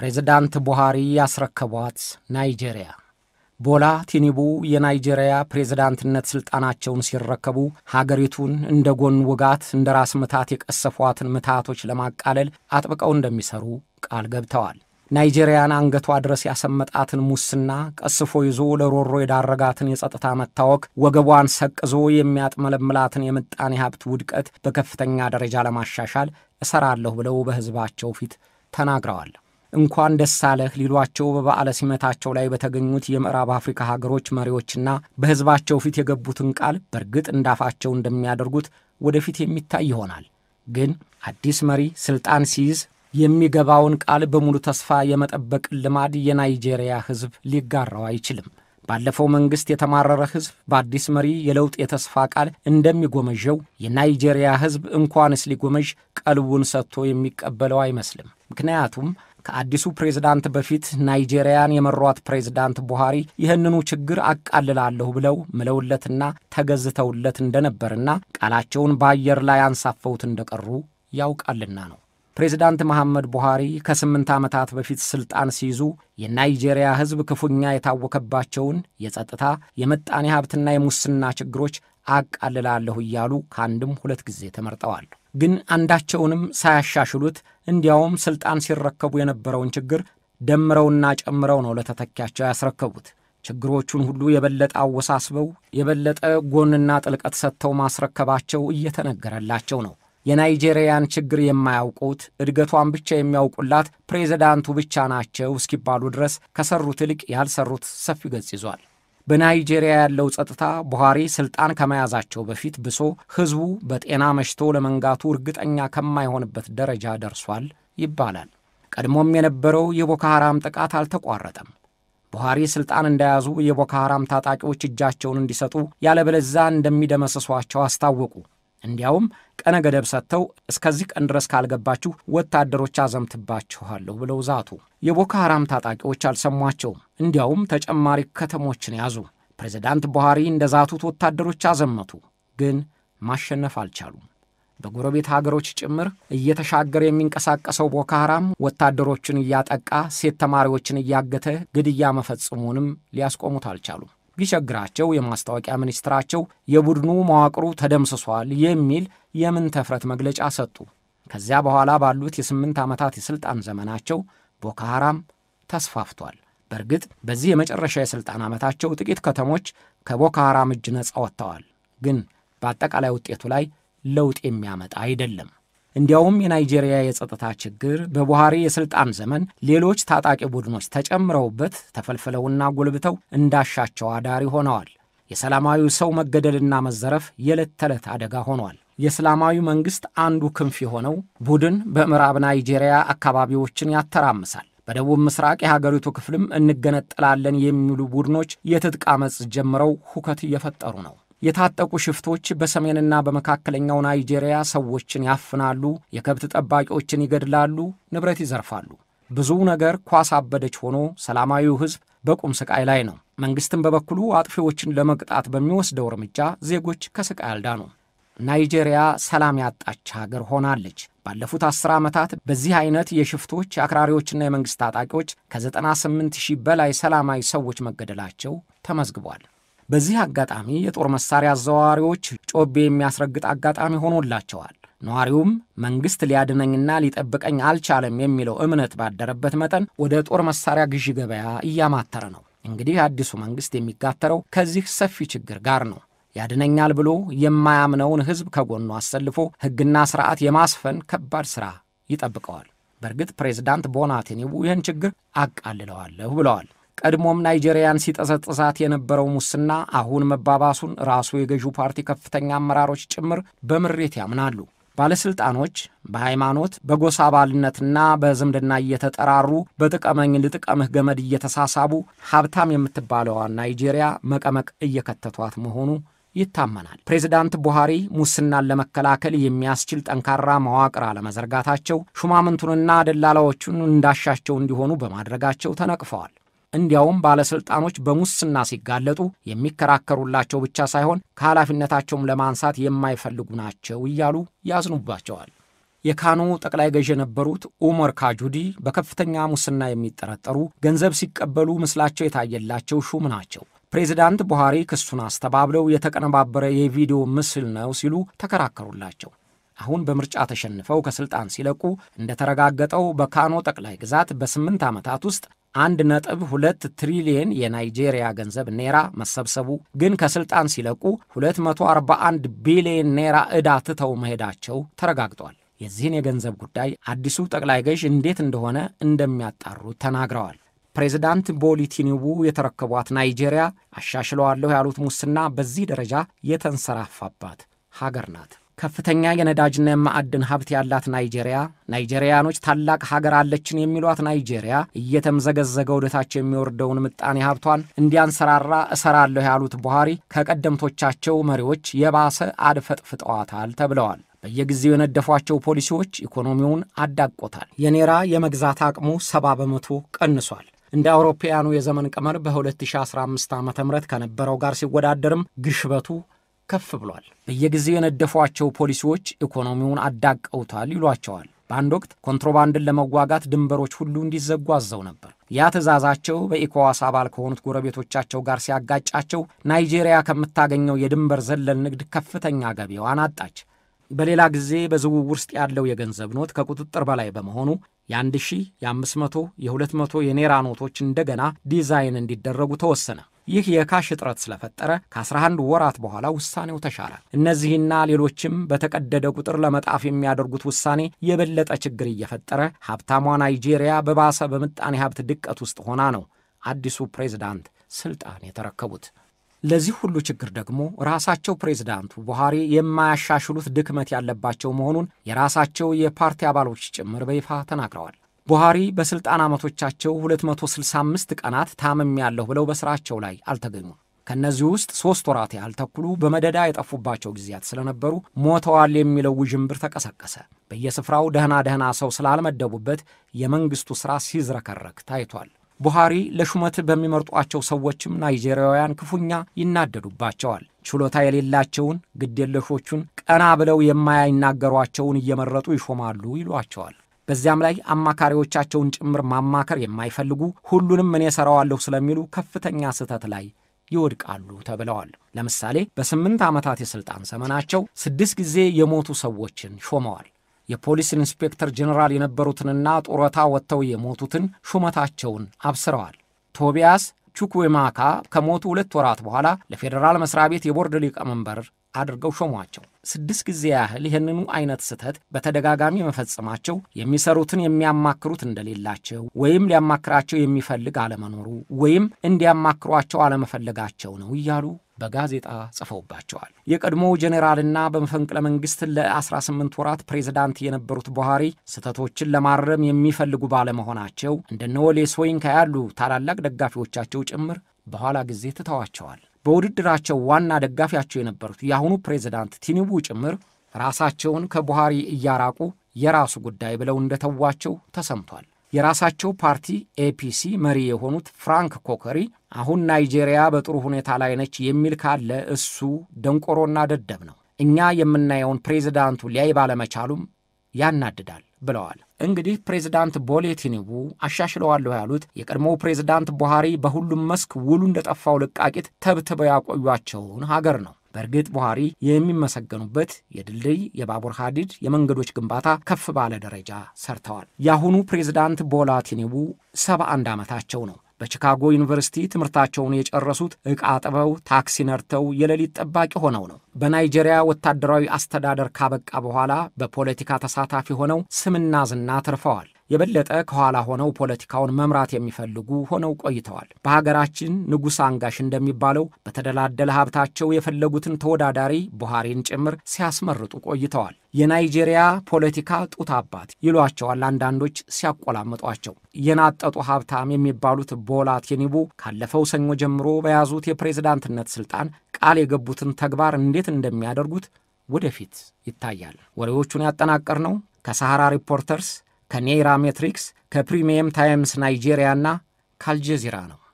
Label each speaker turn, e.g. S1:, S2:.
S1: ፕሬዝዳንት ቡሃሪ ያስረከቧት ናይጄሪያ። ቦላ ቲኒቡ የናይጄሪያ ፕሬዝዳንትነት ሥልጣናቸውን ሲረከቡ ሀገሪቱን እንደ ጎን ውጋት እንደ ራስ ምታት የቀሰፏትን ምታቶች ለማቃለል አጥብቀው እንደሚሰሩ ቃል ገብተዋል። ናይጄሪያን አንገቷ ድረስ ያሰመጣትን ሙስና ቀስፎ ይዞ ለሮሮ የዳረጋትን የጸጥታ መታወክ ወገቧን ሰቅዞ የሚያጥመለምላትን የምጣኔ ሀብት ውድቀት በከፍተኛ ደረጃ ለማሻሻል እሰራለሁ ብለው በሕዝባቸው ፊት ተናግረዋል። እንኳን ደስ አለህ ሊሏቸው በበዓለ ሲመታቸው ላይ በተገኙት የምዕራብ አፍሪካ ሀገሮች መሪዎችና በሕዝባቸው ፊት የገቡትን ቃል በእርግጥ እንዳፋቸው እንደሚያደርጉት ወደፊት የሚታይ ይሆናል። ግን አዲስ መሪ ስልጣን ሲይዝ የሚገባውን ቃል በሙሉ ተስፋ የመጠበቅ ልማድ የናይጄሪያ ሕዝብ ሊጋራው አይችልም። ባለፈው መንግሥት የተማረረ ሕዝብ በአዲስ መሪ የለውጥ የተስፋ ቃል እንደሚጎመዠው የናይጄሪያ ሕዝብ እንኳንስ ሊጎመዥ ቀልቡን ሰጥቶ የሚቀበለው አይመስልም። ምክንያቱም ከአዲሱ ፕሬዝዳንት በፊት ናይጄሪያን የመሯት ፕሬዝዳንት ቡሃሪ ይህንኑ ችግር አቃልላለሁ ብለው ምለውለትና ተገዝተውለት እንደነበርና ቃላቸውን በአየር ላይ አንሳፈውት እንደቀሩ ያውቃልና ነው። ፕሬዝዳንት መሐመድ ቡሃሪ ከስምንት ዓመታት በፊት ሥልጣን ሲይዙ የናይጄሪያ ሕዝብ ክፉኛ የታወከባቸውን የጸጥታ፣ የምጣኔ ሀብትና የሙስና ችግሮች አቃልላለሁ እያሉ ከአንድም ሁለት ጊዜ ተመርጠዋል። ግን አንዳቸውንም ሳያሻሽሉት እንዲያውም ስልጣን ሲረከቡ የነበረውን ችግር ደምረውና ጨምረው ነው ለተተኪያቸው ያስረከቡት። ችግሮቹን ሁሉ የበለጠ አወሳስበው የበለጠ ጎንና ጥልቀት ሰጥተው ማስረከባቸው እየተነገረላቸው ነው። የናይጄሪያን ችግር የማያውቁት እድገቷን ብቻ የሚያውቁላት ፕሬዚዳንቱ ብቻ ናቸው እስኪባሉ ድረስ ከሰሩት ይልቅ ያልሰሩት ሰፊ ገጽ ይዟል። በናይጄሪያ ያለው ጸጥታ ቡሃሪ ስልጣን ከመያዛቸው በፊት ብሶ ህዝቡ በጤና መሽቶ ለመንጋቱ እርግጠኛ ከማይሆንበት ደረጃ ደርሷል ይባላል። ቀድሞም የነበረው የቦኮ ሐራም ጥቃት አልተቋረጠም። ቡሃሪ ስልጣን እንደያዙ የቦኮ ሐራም ታጣቂዎች እጃቸውን እንዲሰጡ ያለበለዛ እንደሚደመስሷቸው አስታወቁ። እንዲያውም ቀነ ገደብ ሰጥተው እስከዚህ ቀን ድረስ ካልገባችሁ ወታደሮች አዘምትባችኋለሁ ብለው ዛቱ። የቦኮ ሐራም ታጣቂዎች አልሰሟቸውም። እንዲያውም ተጨማሪ ከተሞችን ያዙ። ፕሬዚዳንት ቡሃሪ እንደ ዛቱት ወታደሮች አዘመቱ፣ ግን ማሸነፍ አልቻሉም። በጎረቤት ሀገሮች ጭምር እየተሻገረ የሚንቀሳቀሰው ቦኮ ሐራም ወታደሮችን እያጠቃ ሴት ተማሪዎችን እያገተ ግድያ መፈጽሙንም ሊያስቆሙት አልቻሉም። ቢቸግራቸው የማስታወቂያ ሚኒስትራቸው የቡድኑ መዋቅሩ ተደምስሷል የሚል የምን ተፍረት መግለጫ ሰጡ። ከዚያ በኋላ ባሉት የስምንት ዓመታት የሥልጣን ዘመናቸው ቦኮ ሐራም ተስፋፍቷል። በእርግጥ በዚህ የመጨረሻ የሥልጣን ዓመታቸው ጥቂት ከተሞች ከቦኮ ሐራም እጅ ነፃ ወጥተዋል። ግን በአጠቃላይ ውጤቱ ላይ ለውጥ የሚያመጣ አይደለም። እንዲያውም የናይጄሪያ የጸጥታ ችግር በቡሃሪ የስልጣን ዘመን ሌሎች ታጣቂ ቡድኖች ተጨምረውበት ተፈልፍለውና ጎልብተው እንዳሻቸው አዳሪ ሆነዋል። የሰላማዊው ሰው መገደልና መዘረፍ የዕለት ተዕለት አደጋ ሆኗል። የእስላማዊ መንግሥት አንዱ ክንፍ የሆነው ቡድን በምዕራብ ናይጄሪያ አካባቢዎችን ያተራምሳል። በደቡብ ምስራቅ የሀገሪቱ ክፍልም እንገነጠላለን የሚሉ ቡድኖች የትጥቅ አመፅ ጀምረው ሁከት እየፈጠሩ ነው። የታጠቁ ሽፍቶች በሰሜንና በመካከለኛው ናይጄሪያ ሰዎችን ያፍናሉ፣ የከብት ጠባቂዎችን ይገድላሉ፣ ንብረት ይዘርፋሉ። ብዙ ነገር ኳስ አበደች ሆኖ ሰላማዊው ሕዝብ በቁም ስቃይ ላይ ነው። መንግሥትም በበኩሉ አጥፊዎችን ለመቅጣት በሚወስደው እርምጃ ዜጎች ከስቃይ አልዳኑ። ናይጄሪያ ሰላም ያጣች ሀገር ሆናለች። ባለፉት አስር ዓመታት በዚህ አይነት የሽፍቶች አክራሪዎችና የመንግሥት ታጣቂዎች ከ98 ሺህ በላይ ሰላማዊ ሰዎች መገደላቸው ተመዝግቧል። በዚህ አጋጣሚ የጦር መሳሪያ አዘዋዋሪዎች ጮቤ የሚያስረግጥ አጋጣሚ ሆኖላቸዋል። ነዋሪውም መንግስት ሊያድነኝና ሊጠብቀኝ አልቻለም የሚለው እምነት ባደረበት መጠን ወደ ጦር መሳሪያ ግዢ ገበያ እያማተረ ነው። እንግዲህ አዲሱ መንግስት የሚጋተረው ከዚህ ሰፊ ችግር ጋር ነው። ያድነኛል ብሎ የማያምነውን ህዝብ ከጎኑ አሰልፎ ህግና ስርዓት የማስፈን ከባድ ስራ ይጠብቀዋል። በእርግጥ ፕሬዚዳንት ቦናቴኒቡ ይህን ችግር አቃልለዋለሁ ብለዋል። ቀድሞም ናይጄሪያን ሲጠሰጥሳት የነበረው ሙስና አሁን መባባሱን ራሱ የገዢው ፓርቲ ከፍተኛ አመራሮች ጭምር በምሬት ያምናሉ። ባለሥልጣኖች በሃይማኖት በጎሳ አባልነትና በዝምድና እየተጠራሩ በጥቀመኝ ልጥቀምህ ገመድ እየተሳሳቡ ሀብታም የምትባለዋን ናይጄሪያ መቀመቅ እየከተቷት መሆኑ ይታመናል። ፕሬዚዳንት ቡሃሪ ሙስናን ለመከላከል የሚያስችል ጠንካራ መዋቅር አለመዘርጋታቸው ሹማምንቱንና ደላላዎቹን እንዳሻቸው እንዲሆኑ በማድረጋቸው ተነቅፈዋል። እንዲያውም ባለሥልጣኖች በሙስና ሲጋለጡ የሚከራከሩላቸው ብቻ ሳይሆን ከኃላፊነታቸውም ለማንሳት የማይፈልጉ ናቸው እያሉ ያዝኑባቸዋል። የካኖ ጠቅላይ ገዥ የነበሩት ኡመር ካጁዲ በከፍተኛ ሙስና የሚጠረጠሩ ገንዘብ ሲቀበሉ ምስላቸው የታየላቸው ሹም ናቸው። ፕሬዚዳንት ቡሃሪ ክሱን አስተባብለው የተቀነባበረ የቪዲዮ ምስል ነው ሲሉ ተከራከሩላቸው። አሁን በምርጫ ተሸንፈው ከስልጣን ሲለቁ እንደተረጋገጠው በካኖ ጠቅላይ ግዛት በስምንት ዓመታት ውስጥ አንድ ነጥብ ሁለት ትሪሊየን የናይጄሪያ ገንዘብ ኔራ መሰብሰቡ ግን ከስልጣን ሲለቁ 241 ቢሊየን ኔራ ዕዳ ትተው መሄዳቸው ተረጋግጧል። የዚህን የገንዘብ ጉዳይ አዲሱ ጠቅላይ ገዥ እንዴት እንደሆነ እንደሚያጣሩ ተናግረዋል። ፕሬዚዳንት ቦሊ የተረከቧት ናይጄሪያ አሻሽለዋለሁ ያሉት ሙስና በዚህ ደረጃ የተንሰራፋባት ሀገር ናት። ከፍተኛ የነዳጅና የማዕድን ሀብት ያላት ናይጄሪያ፣ ናይጄሪያኖች ታላቅ ሀገር አለችን የሚሏት ናይጄሪያ እየተምዘገዘገ ወደታች የሚወርደውን ምጣኔ ሀብቷን እንዲያንሰራራ እሰራለሁ ያሉት ቡሃሪ ከቀደምቶቻቸው መሪዎች የባሰ አድፈጥፍጠዋታል ተብለዋል። በየጊዜው የነደፏቸው ፖሊሲዎች ኢኮኖሚውን አዳቆታል። የኔራ የመግዛት አቅሙ ሰባ በመቶ ቀንሷል። እንደ አውሮፓውያኑ የዘመን ቀመር በ2015 ዓ ም ከነበረው ጋር ሲወዳደርም ግሽበቱ ከፍ ብሏል። በየጊዜው የነደፏቸው ፖሊሲዎች ኢኮኖሚውን አዳቀውታል ይሏቸዋል። በአንድ ወቅት ኮንትሮባንድን ለመዋጋት ድንበሮች ሁሉ እንዲዘጉ አዘው ነበር። ያ ትዕዛዛቸው በኢኮዋስ አባል ከሆኑት ጎረቤቶቻቸው ጋር ሲያጋጫቸው ናይጄሪያ ከምታገኘው የድንበር ዘለል ንግድ ከፍተኛ ገቢዋን አጣች። በሌላ ጊዜ በዝውውር ውስጥ ያለው የገንዘብ ኖት ከቁጥጥር በላይ በመሆኑ የ1000 የ500 የ200 የኔራ ኖቶች እንደገና ዲዛይን እንዲደረጉ ተወሰነ። ይህ የካሽ እጥረት ስለፈጠረ ከ11 ወራት በኋላ ውሳኔው ተሻረ። እነዚህና ሌሎችም በተቀደደ ቁጥር ለመጣፍ የሚያደርጉት ውሳኔ የበለጠ ችግር እየፈጠረ ሀብታሟ ናይጄሪያ በባሰ በምጣኔ ሀብት ድቀት ውስጥ ሆና ነው አዲሱ ፕሬዝዳንት ስልጣን የተረከቡት። ለዚህ ሁሉ ችግር ደግሞ ራሳቸው ፕሬዝዳንቱ ቡሃሪ የማያሻሽሉት ድክመት ያለባቸው መሆኑን የራሳቸው የፓርቲ አባሎች ጭምር በይፋ ተናግረዋል። ቡሃሪ በሥልጣን ዓመቶቻቸው 265 ቀናት ታምሜያለሁ ብለው በሥራቸው ላይ አልተገኙም። ከእነዚህ ውስጥ ሦስት ወራት ያህል ተኩሉ በመደዳ የጠፉባቸው ጊዜያት ስለነበሩ ሞተዋል የሚለው ውዥንብር ተቀሰቀሰ። በየስፍራው ደህና ደህና ሰው ስላልመደቡበት የመንግሥቱ ሥራ ሲዝረከረክ ታይቷል። ቡሃሪ ለሹመት በሚመርጧቸው ሰዎችም ናይጄሪያውያን ክፉኛ ይናደዱባቸዋል። ችሎታ የሌላቸውን ግዴለሾቹን፣ ቀና ብለው የማይናገሯቸውን እየመረጡ ይሾማሉ ይሏቸዋል። በዚያም ላይ አማካሪዎቻቸውን ጭምር ማማከር የማይፈልጉ ሁሉንም እኔ ሰራዋለሁ ስለሚሉ ከፍተኛ ስህተት ላይ ይወድቃሉ ተብለዋል። ለምሳሌ በስምንት ዓመታት የሥልጣን ዘመናቸው ስድስት ጊዜ የሞቱ ሰዎችን ሾመዋል። የፖሊስ ኢንስፔክተር ጀኔራል የነበሩትንና ጡረታ ወጥተው የሞቱትን ሹመታቸውን አብስረዋል። ቶቢያስ ቹኩዌማካ ከሞቱ ሁለት ወራት በኋላ ለፌዴራል መስሪያ ቤት የቦርድ ሊቀመንበር አድርገው ሾሟቸው። ስድስት ጊዜ ያህል ይህንኑ አይነት ስህተት በተደጋጋሚ መፈጸማቸው የሚሰሩትን የሚያማክሩት እንደሌላቸው ወይም ሊያማክራቸው የሚፈልግ አለመኖሩ ወይም እንዲያማክሯቸው አለመፈለጋቸው ነው እያሉ በጋዜጣ ጽፈውባቸዋል። የቀድሞው ጄኔራልና በመፈንቅለ መንግሥት ለ18 ወራት ፕሬዝዳንት የነበሩት ቡሃሪ ስህተቶችን ለማረም የሚፈልጉ ባለመሆናቸው እንደነ ወሌ ሶይንካ ያሉ ታላላቅ ደጋፊዎቻቸው ጭምር በኋላ ጊዜ ትተዋቸዋል። በውድድራቸው ዋና ደጋፊያቸው የነበሩት የአሁኑ ፕሬዝዳንት ቲኒቡ ጭምር ራሳቸውን ከቡሃሪ እያራቁ የራሱ ጉዳይ ብለው እንደተዋቸው ተሰምቷል። የራሳቸው ፓርቲ ኤፒሲ መሪ የሆኑት ፍራንክ ኮከሪ አሁን ናይጄሪያ በጥሩ ሁኔታ ላይ ነች የሚል ካለ እሱ ደንቆሮና ደደብ ነው። እኛ የምናየውን ፕሬዝዳንቱ ሊያይ ባለመቻሉም ያናድዳል። ብለዋል። እንግዲህ ፕሬዚዳንት ቦሌ አሻሽለዋለሁ ያሉት የቀድሞው ፕሬዚዳንት ቡሃሪ በሁሉም መስክ ውሉ እንደጠፋው ልቃቂት ተብትበው ያቆዩቸውን ሀገር ነው። በእርግጥ ቡሃሪ የሚመሰገኑበት የድልድይ፣ የባቡር ሀዲድ፣ የመንገዶች ግንባታ ከፍ ባለ ደረጃ ሰርተዋል። የአሁኑ ፕሬዚዳንት ቦላ ቲኑቡ ሰባ ዓመታቸው ነው። በቺካጎ ዩኒቨርሲቲ ትምህርታቸውን የጨረሱት ዕቃ ጥበው ታክሲ ነድተው የሌሊት ጠባቂ ሆነው ነው። በናይጄሪያ ወታደራዊ አስተዳደር ካበቃ በኋላ በፖለቲካ ተሳታፊ ሆነው ስምና ዝና ትርፈዋል። የበለጠ ከኋላ ሆነው ፖለቲካውን መምራት የሚፈልጉ ሆነው ቆይተዋል። በሀገራችን ንጉሥ አንጋሽ እንደሚባለው በተደላደለ ሀብታቸው የፈለጉትን ተወዳዳሪ ቡሃሪን ጭምር ሲያስመርጡ ቆይተዋል። የናይጄሪያ ፖለቲካ ጡት አባት ይሏቸዋል አንዳንዶች ሲያቆላምጧቸው። የናጠጡ ሀብታም የሚባሉት ቦላ ቲኑቡ ካለፈው ሰኞ ጀምሮ በያዙት የፕሬዝዳንትነት ስልጣን ቃል የገቡትን ተግባር እንዴት እንደሚያደርጉት ወደፊት ይታያል። ወሬዎቹን ያጠናቀር ነው ከሳሐራ ሪፖርተርስ ከኔራ ሜትሪክስ ከፕሪሚየም ታይምስ ናይጄሪያና ካልጀዚራ ነው።